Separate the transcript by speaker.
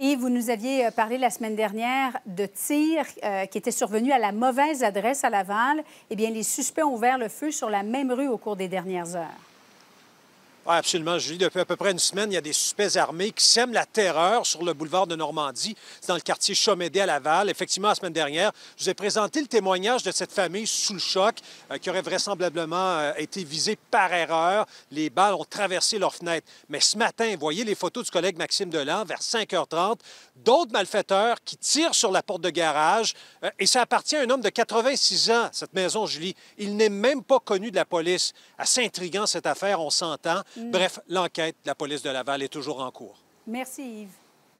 Speaker 1: Et vous nous aviez euh, parlé la semaine dernière de tirs euh, qui étaient survenus à la mauvaise adresse à Laval. Eh bien, les suspects ont ouvert le feu sur la même rue au cours des dernières heures
Speaker 2: absolument, Julie. Depuis à peu près une semaine, il y a des suspects armés qui sèment la terreur sur le boulevard de Normandie, dans le quartier Chomédé à Laval. Effectivement, la semaine dernière, je vous ai présenté le témoignage de cette famille sous le choc euh, qui aurait vraisemblablement euh, été visée par erreur. Les balles ont traversé leurs fenêtres. Mais ce matin, voyez les photos du collègue Maxime Delan vers 5h30, d'autres malfaiteurs qui tirent sur la porte de garage. Euh, et ça appartient à un homme de 86 ans, cette maison, Julie. Il n'est même pas connu de la police. Assez intriguant cette affaire, on s'entend. Bref, l'enquête de la police de Laval est toujours en cours.
Speaker 3: Merci Yves.